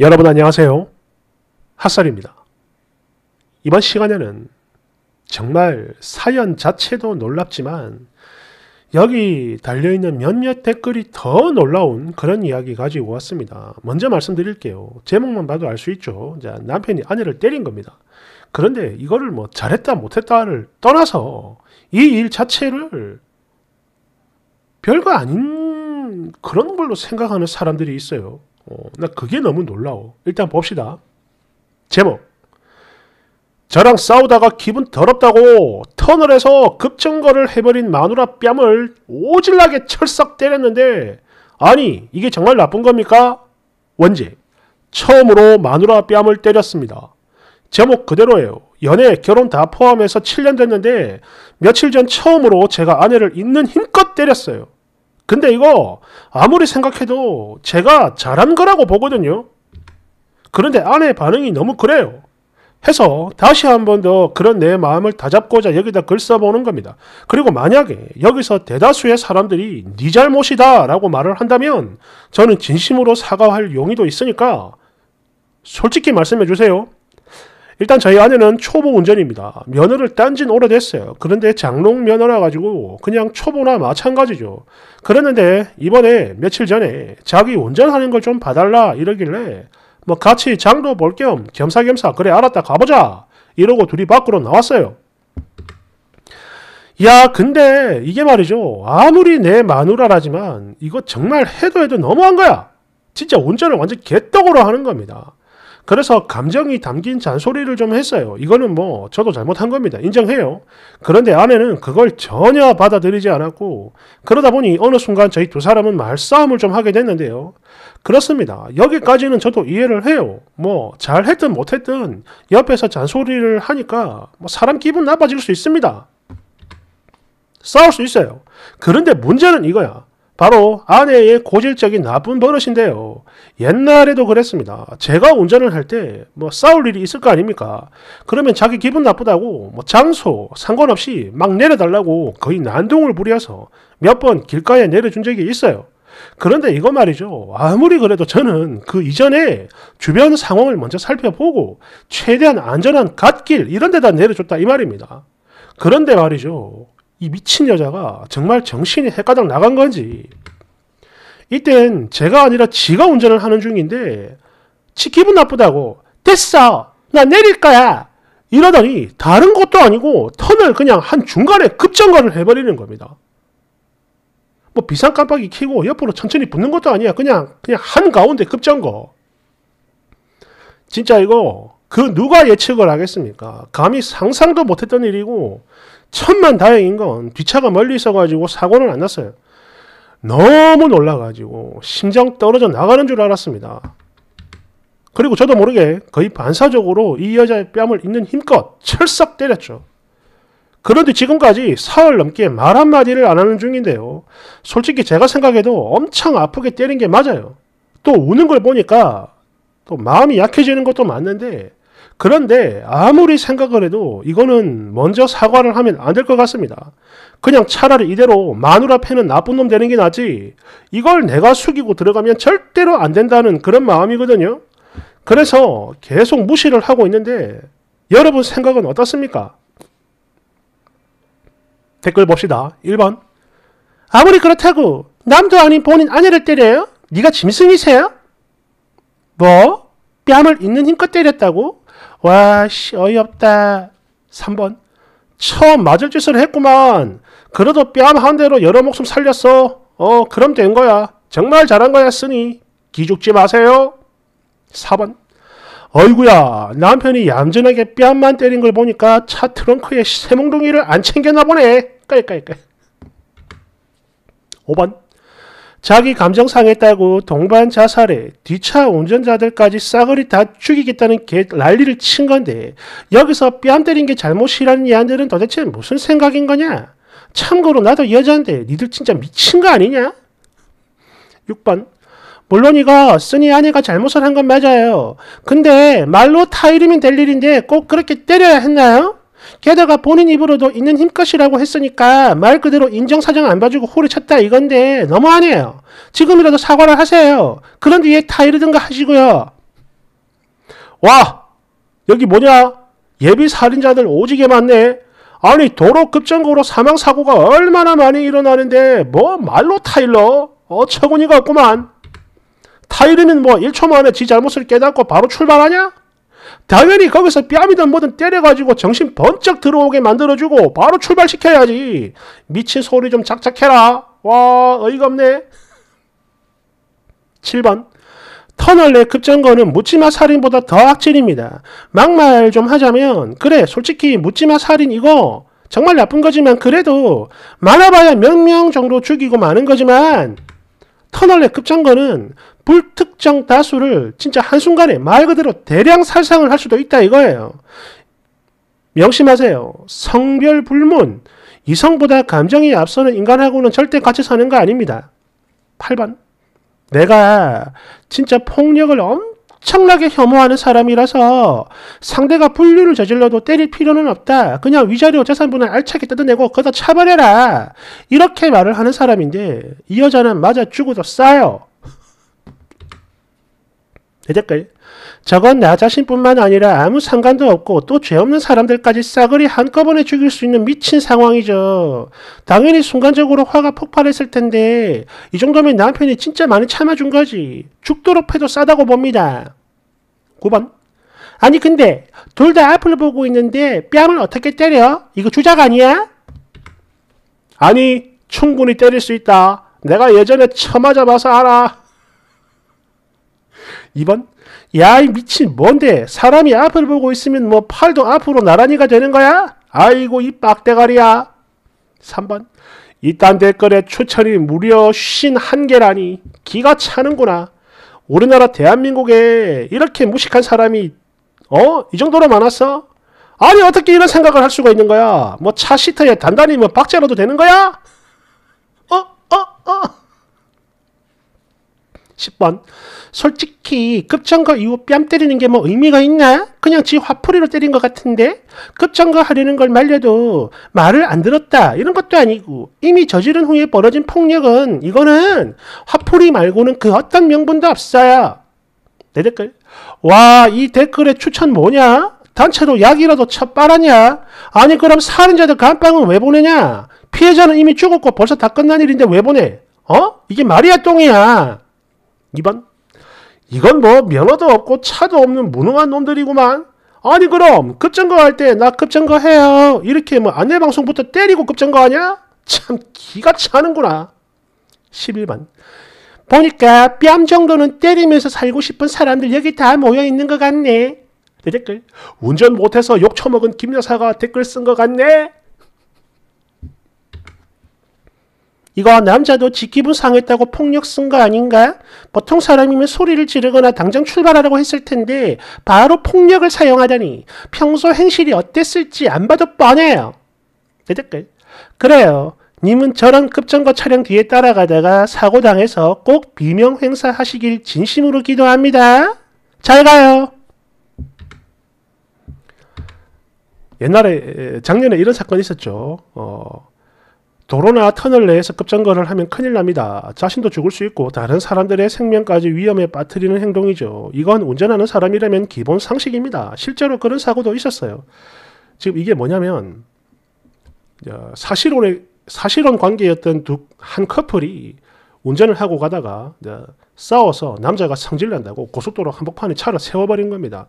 여러분 안녕하세요. 핫살입니다 이번 시간에는 정말 사연 자체도 놀랍지만 여기 달려있는 몇몇 댓글이 더 놀라운 그런 이야기 가지고 왔습니다. 먼저 말씀드릴게요. 제목만 봐도 알 수 있죠. 자, 남편이 아내를 때린 겁니다. 그런데 이거를 뭐 잘했다 못했다를 떠나서 이 일 자체를 별거 아닌 그런 걸로 생각하는 사람들이 있어요. 어, 나 그게 너무 놀라워. 일단 봅시다. 제목. 저랑 싸우다가 기분 더럽다고 터널에서 급정거를 해버린 마누라 뺨을 오질나게 철썩 때렸는데 아니 이게 정말 나쁜 겁니까? 원제 처음으로 마누라 뺨을 때렸습니다. 제목 그대로예요. 연애, 결혼 다 포함해서 7년 됐는데 며칠 전 처음으로 제가 아내를 있는 힘껏 때렸어요. 근데 이거 아무리 생각해도 제가 잘한 거라고 보거든요. 그런데 아내 반응이 너무 그래요. 해서 다시 한 번 더 그런 내 마음을 다잡고자 여기다 글 써보는 겁니다. 그리고 만약에 여기서 대다수의 사람들이 네 잘못이다 라고 말을 한다면 저는 진심으로 사과할 용의도 있으니까 솔직히 말씀해 주세요. 일단 저희 아내는 초보 운전입니다. 면허를 딴 지는 오래됐어요. 그런데 장롱 면허라 가지고 그냥 초보나 마찬가지죠. 그랬는데 이번에 며칠 전에 자기 운전하는 걸 좀 봐달라 이러길래 뭐 같이 장도 볼 겸 겸사겸사 그래 알았다 가보자 이러고 둘이 밖으로 나왔어요. 야 근데 이게 말이죠 아무리 내 마누라라지만 이거 정말 해도 해도 너무한 거야 진짜 운전을 완전 개떡으로 하는 겁니다 그래서 감정이 담긴 잔소리를 좀 했어요. 이거는 뭐 저도 잘못한 겁니다. 인정해요. 그런데 아내는 그걸 전혀 받아들이지 않았고 그러다 보니 어느 순간 저희 두 사람은 말싸움을 좀 하게 됐는데요. 그렇습니다. 여기까지는 저도 이해를 해요. 뭐 잘했든 못했든 옆에서 잔소리를 하니까 뭐 사람 기분 나빠질 수 있습니다. 싸울 수 있어요. 그런데 문제는 이거야. 바로 아내의 고질적인 나쁜 버릇인데요. 옛날에도 그랬습니다. 제가 운전을 할 때 뭐 싸울 일이 있을 거 아닙니까? 그러면 자기 기분 나쁘다고 뭐 장소 상관없이 막 내려달라고 거의 난동을 부려서 몇 번 길가에 내려준 적이 있어요. 그런데 이거 말이죠. 아무리 그래도 저는 그 이전에 주변 상황을 먼저 살펴보고 최대한 안전한 갓길 이런 데다 내려줬다 이 말입니다. 그런데 말이죠. 이 미친 여자가 정말 정신이 헷가닥 나간 건지 이땐 제가 아니라 지가 운전을 하는 중인데 지 기분 나쁘다고 됐어 나 내릴 거야 이러더니 다른 것도 아니고 턴을 그냥 한 중간에 급정거를 해버리는 겁니다. 뭐 비상 깜빡이 켜고 옆으로 천천히 붙는 것도 아니야. 그냥 그냥 한 가운데 급정거. 진짜 이거 그 누가 예측을 하겠습니까? 감히 상상도 못했던 일이고 천만 다행인 건뒤차가 멀리 있어가지고 사고는 안 났어요. 너무 놀라가지고 심장 떨어져 나가는 줄 알았습니다. 그리고 저도 모르게 거의 반사적으로 이 여자의 뺨을 있는 힘껏 철썩 때렸죠. 그런데 지금까지 사흘 넘게 말 한마디를 안 하는 중인데요. 솔직히 제가 생각해도 엄청 아프게 때린 게 맞아요. 또 우는 걸 보니까 또 마음이 약해지는 것도 맞는데 그런데 아무리 생각을 해도 이거는 먼저 사과를 하면 안 될 것 같습니다. 그냥 차라리 이대로 마누라 패는 나쁜 놈 되는 게 낫지 이걸 내가 숙이고 들어가면 절대로 안 된다는 그런 마음이거든요. 그래서 계속 무시를 하고 있는데 여러분 생각은 어떻습니까? 댓글 봅시다. 1번 아무리 그렇다고 남도 아닌 본인 아내를 때려요? 네가 짐승이세요? 뭐? 뺨을 있는 힘껏 때렸다고? 와씨 어이없다. 3번 처음 맞을 짓을 했구만. 그래도 뺨 한 대로 여러 목숨 살렸어. 어 그럼 된 거야. 정말 잘한 거였으니 기죽지 마세요. 4번 어이구야 남편이 얌전하게 뺨만 때린 걸 보니까 차 트렁크에 새몽둥이를 안 챙겼나 보네. 깔깔깔. 5번 자기 감정상했다고 동반 자살에 뒤차 운전자들까지 싸그리 다 죽이겠다는 개 난리를 친 건데 여기서 뺨 때린 게 잘못이라는 얘한들은 도대체 무슨 생각인 거냐? 참고로 나도 여잔데 니들 진짜 미친 거 아니냐? 6번 물론 이거 쓰니 아내가 잘못을 한 건 맞아요. 근데 말로 타이르면 될 일인데 꼭 그렇게 때려야 했나요? 게다가 본인 입으로도 있는 힘껏이라고 했으니까 말 그대로 인정사정 안 봐주고 홀를 쳤다 이건데 너무하네요. 지금이라도 사과를 하세요. 그런 뒤에 타이르든가 하시고요. 와! 여기 뭐냐? 예비 살인자들 오지게 많네. 아니 도로 급정거로 사망사고가 얼마나 많이 일어나는데 뭐 말로 타일러? 어처구니가 없구만. 타이르는 뭐 1초 만에 지 잘못을 깨닫고 바로 출발하냐? 당연히 거기서 뺨이든 뭐든 때려가지고 정신 번쩍 들어오게 만들어주고 바로 출발시켜야지. 미친 소리 좀 작작해라. 와 어이가 없네. 7번 터널 내 급정거는 묻지마 살인보다 더 악질입니다. 막말 좀 하자면 그래 솔직히 묻지마 살인 이거 정말 나쁜 거지만 그래도 많아봐야 몇 명 정도 죽이고 마는 거지만 터널 내 급정거는 불특정 다수를 진짜 한순간에 말 그대로 대량 살상을 할 수도 있다 이거예요. 명심하세요. 성별 불문, 이성보다 감정이 앞서는 인간하고는 절대 같이 사는 거 아닙니다. 8번. 내가 진짜 폭력을 엄청나게 혐오하는 사람이라서 상대가 분륜을 저질러도 때릴 필요는 없다. 그냥 위자료 재산분을 알차게 뜯어내고 거기다 차버해라 이렇게 말을 하는 사람인데 이 여자는 맞아 죽어도 싸요. 대댓글 저건 나 자신뿐만 아니라 아무 상관도 없고 또 죄 없는 사람들까지 싸그리 한꺼번에 죽일 수 있는 미친 상황이죠. 당연히 순간적으로 화가 폭발했을 텐데 이 정도면 남편이 진짜 많이 참아준 거지. 죽도록 해도 싸다고 봅니다. 9번 아니 근데 둘 다 앞을 보고 있는데 뺨을 어떻게 때려? 이거 주작 아니야? 아니 충분히 때릴 수 있다. 내가 예전에 처맞아봐서 알아. 2번 야이 미친 뭔데 사람이 앞을 보고 있으면 뭐 팔도 앞으로 나란히가 되는 거야? 아이고 이 빡대가리야. 3번 이딴 댓글에 추천이 무려 51개라니 기가 차는구나. 우리나라 대한민국에 이렇게 무식한 사람이 어? 이 정도로 많았어? 아니 어떻게 이런 생각을 할 수가 있는 거야? 뭐 차 시트에 단단히 뭐 박제라도 되는 거야? 어? 어? 어? 10번 솔직히 급정거 이후 뺨 때리는 게 뭐 의미가 있나? 그냥 지 화풀이로 때린 것 같은데 급정거 하려는 걸 말려도 말을 안 들었다 이런 것도 아니고 이미 저지른 후에 벌어진 폭력은 이거는 화풀이 말고는 그 어떤 명분도 없어요 내 댓글 와 이 댓글의 추천 뭐냐? 단체로 약이라도 쳐빨았냐? 아니 그럼 살인자들 감방은 왜 보내냐? 피해자는 이미 죽었고 벌써 다 끝난 일인데 왜 보내? 어? 이게 말이야 똥이야. 2번 이건 뭐 면허도 없고 차도 없는 무능한 놈들이구만 아니 그럼 급정거 할때 나 급정거 해요 이렇게 뭐 안내방송부터 때리고 급정거 하냐? 참 기가 차는구나 11번 보니까 뺨 정도는 때리면서 살고 싶은 사람들 여기 다 모여있는 것 같네 내 댓글 운전 못해서 욕처먹은 김 여사가 댓글 쓴 것 같네 이거 남자도 직 기분 상했다고 폭력 쓴 거 아닌가? 보통 사람이면 소리를 지르거나 당장 출발하라고 했을 텐데 바로 폭력을 사용하다니 평소 행실이 어땠을지 안 봐도 뻔해요. 그 댓글. 그래요. 님은 저런 급정거 차량 뒤에 따라가다가 사고당해서 꼭 비명 행사하시길 진심으로 기도합니다. 잘 가요. 옛날에 작년에 이런 사건 있었죠. 어, 도로나 터널 내에서 급정거를 하면 큰일 납니다. 자신도 죽을 수 있고 다른 사람들의 생명까지 위험에 빠뜨리는 행동이죠. 이건 운전하는 사람이라면 기본 상식입니다. 실제로 그런 사고도 있었어요. 지금 이게 뭐냐면 어, 사실혼의 사실혼 관계였던 두한 커플이 운전을 하고 가다가 어, 싸워서 남자가 성질 난다고 고속도로 한복판에 차를 세워버린 겁니다.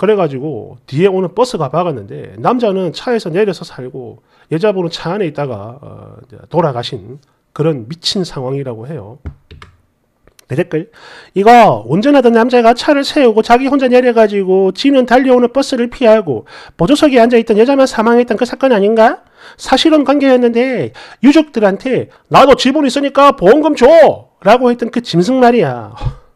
그래가지고 뒤에 오는 버스가 박았는데 남자는 차에서 내려서 살고 여자분은 차 안에 있다가 어, 돌아가신 그런 미친 상황이라고 해요. 댓글 이거 운전하던 남자가 차를 세우고 자기 혼자 내려가지고 지는 달려오는 버스를 피하고 보조석에 앉아있던 여자만 사망했던 그 사건 아닌가? 사실은 관계였는데 유족들한테 나도 지분 있으니까 보험금 줘! 라고 했던 그 짐승 말이야.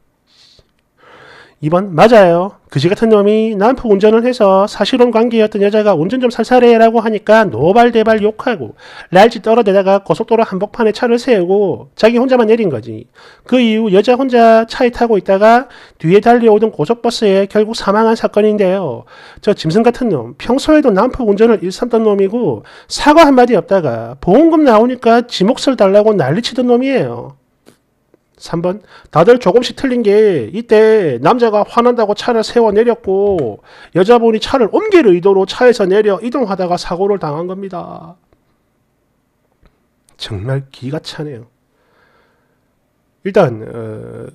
이번 맞아요. 그지 같은 놈이 남포 운전을 해서 사실혼 관계였던 여자가 운전 좀 살살해라고 하니까 노발대발 욕하고 날지 떨어대다가 고속도로 한복판에 차를 세우고 자기 혼자만 내린 거지. 그 이후 여자 혼자 차에 타고 있다가 뒤에 달려오던 고속버스에 결국 사망한 사건인데요. 저 짐승 같은 놈 평소에도 남포 운전을 일삼던 놈이고 사과 한마디 없다가 보험금 나오니까 지목을 달라고 난리치던 놈이에요. 3번 다들 조금씩 틀린 게 이때 남자가 화난다고 차를 세워 내렸고 여자분이 차를 옮길 의도로 차에서 내려 이동하다가 사고를 당한 겁니다. 정말 기가 차네요. 일단 어,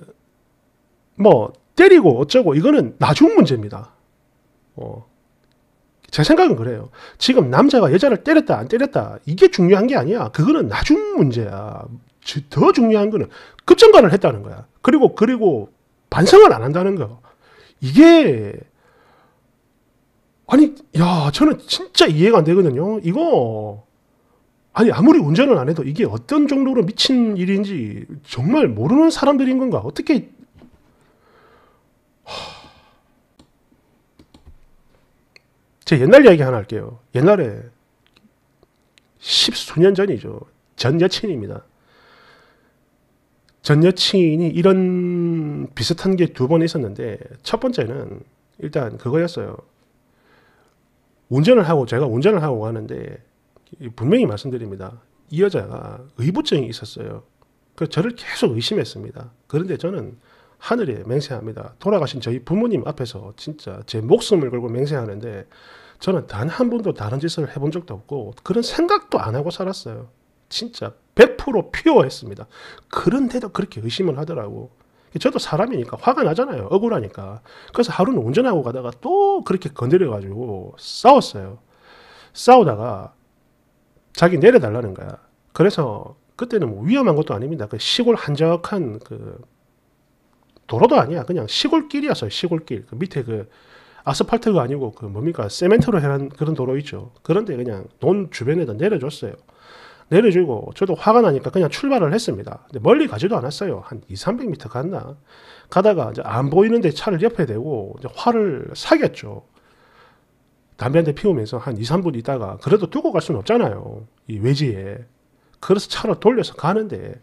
뭐 때리고 어쩌고 이거는 나중 문제입니다. 어, 제 생각은 그래요. 지금 남자가 여자를 때렸다 안 때렸다 이게 중요한 게 아니야. 그거는 나중 문제야. 더 중요한 거는 급정관을 했다는 거야. 그리고 그리고 반성을 안 한다는 거. 이게 아니 야 저는 진짜 이해가 안 되거든요. 이거 아니 아무리 운전을 안 해도 이게 어떤 정도로 미친 일인지 정말 모르는 사람들인 건가? 어떻게 제 옛날 이야기 하나 할게요. 옛날에 십수년 전이죠. 전 여친입니다. 전 여친이 이런 비슷한 게 두 번 있었는데 첫 번째는 일단 그거였어요. 운전을 하고 제가 운전을 하고 가는데 분명히 말씀드립니다. 이 여자가 의부증이 있었어요. 그 저를 계속 의심했습니다. 그런데 저는 하늘에 맹세합니다. 돌아가신 저희 부모님 앞에서 진짜 제 목숨을 걸고 맹세하는데 저는 단 한 번도 다른 짓을 해본 적도 없고 그런 생각도 안 하고 살았어요. 진짜 100% 퓨어했습니다. 그런데도 그렇게 의심을 하더라고. 저도 사람이니까 화가 나잖아요. 억울하니까. 그래서 하루는 운전하고 가다가 또 그렇게 건드려가지고 싸웠어요. 싸우다가 자기 내려달라는 거야. 그래서 그때는 뭐 위험한 것도 아닙니다. 그 시골 한적한 그 도로도 아니야. 그냥 시골길이었어요. 시골길. 그 밑에 그 아스팔트가 아니고 그 뭡니까 세멘트로 해한 그런 도로 있죠. 그런데 그냥 논 주변에다 내려줬어요. 내려주고 저도 화가 나니까 그냥 출발을 했습니다. 근데 멀리 가지도 않았어요. 한 2, 300m 갔나? 가다가 이제 안 보이는데 차를 옆에 대고 화를 사겠죠. 담배 한 대 피우면서 한 2, 3분 있다가 그래도 두고 갈 수는 없잖아요. 이 외지에. 그래서 차를 돌려서 가는데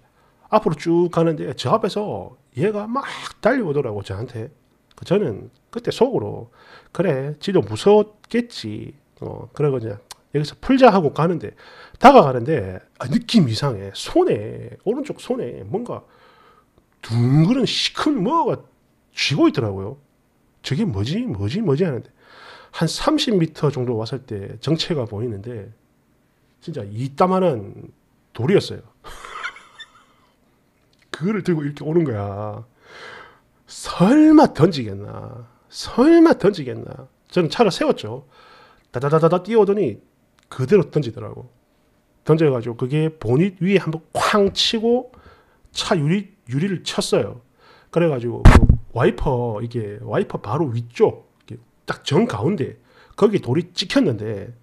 앞으로 쭉 가는데 저 앞에서 얘가 막 달려오더라고 저한테. 그 저는 그때 속으로 그래 지도 무서웠겠지. 어, 그러고 이제 여기서 풀자 하고 가는데 다가가는데 아, 느낌 이상해 손에 오른쪽 손에 뭔가 둥그런 시큰 뭐가 쥐고 있더라고요 저게 뭐지 뭐지 뭐지 하는데 한 30m 정도 왔을 때 정체가 보이는데 진짜 이따만한 돌이었어요 그거를 들고 이렇게 오는 거야 설마 던지겠나 설마 던지겠나 저는 차를 세웠죠 다다다다다 뛰어오더니 그대로 던지더라고. 던져가지고 그게 본닛 위에 한번 쾅 치고 차 유리, 유리를 쳤어요. 그래가지고 그 와이퍼, 이게 와이퍼 바로 위쪽, 딱 정 가운데, 거기 돌이 찍혔는데,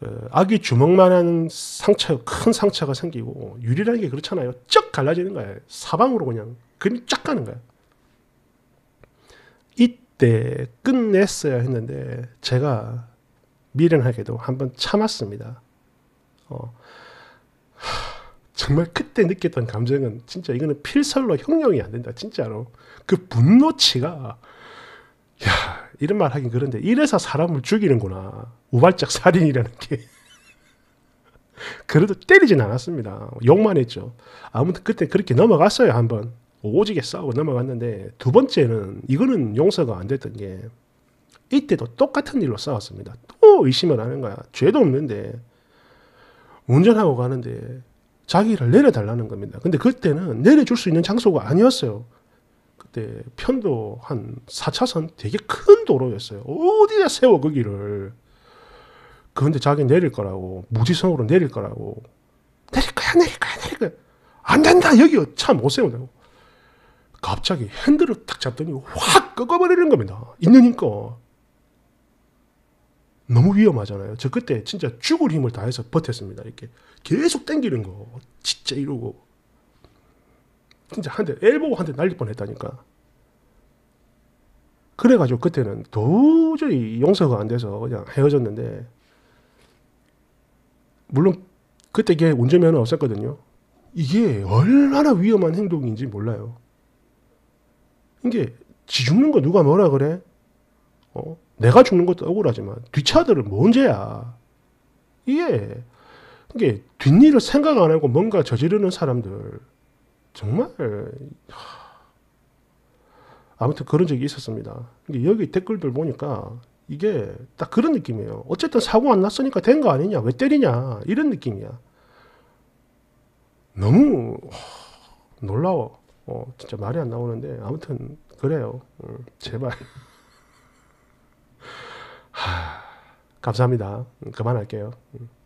그 아기 주먹만한 상처, 큰 상처가 생기고, 유리라는 게 그렇잖아요. 쩍 갈라지는 거예요. 사방으로 그냥, 그림쫙 가는 거예요. 이때 끝냈어야 했는데, 제가 미련하게도 한 번 참았습니다. 어, 정말 그때 느꼈던 감정은 진짜 이거는 필설로 형용이 안 된다. 진짜로. 그 분노치가 야 이런 말 하긴 그런데 이래서 사람을 죽이는구나. 우발적 살인이라는 게. 그래도 때리진 않았습니다. 욕만 했죠. 아무튼 그때 그렇게 넘어갔어요. 한번 오지게 싸우고 넘어갔는데 두 번째는 이거는 용서가 안 됐던 게 이때도 똑같은 일로 싸웠습니다. 또 의심을 하는 거야. 죄도 없는데 운전하고 가는데 자기를 내려달라는 겁니다. 근데 그때는 내려줄 수 있는 장소가 아니었어요. 그때 편도 한 4차선 되게 큰 도로였어요. 어디다 세워 거기를. 그런데 자기 내릴 거라고 무지성으로 내릴 거라고 내릴 거야 내릴 거야 내릴 거야 안 된다 여기 차 못 세운다고 갑자기 핸들을 탁 잡더니 확 꺾어버리는 겁니다. 있는 힘껏. 너무 위험하잖아요. 저 그때 진짜 죽을 힘을 다해서 버텼습니다. 이렇게 계속 땡기는 거 진짜 이러고 진짜 한대 엘보 고한대 날릴 뻔했다니까. 그래가지고 그때는 도저히 용서가 안 돼서 그냥 헤어졌는데 물론 그때 걔 운전면허 없었거든요. 이게 얼마나 위험한 행동인지 몰라요. 이게 지 죽는 거 누가 뭐라 그래? 어? 내가 죽는 것도 억울하지만 뒷차들은 뭔죄야 이게 이게 뒷일을 생각 안 하고 뭔가 저지르는 사람들 정말 아무튼 그런 적이 있었습니다. 여기 댓글들 보니까 이게 딱 그런 느낌이에요. 어쨌든 사고 안 났으니까 된 거 아니냐? 왜 때리냐? 이런 느낌이야. 너무 놀라워. 어, 진짜 말이 안 나오는데 아무튼 그래요. 음, 제발. 감사합니다. 음, 그만할게요. 음.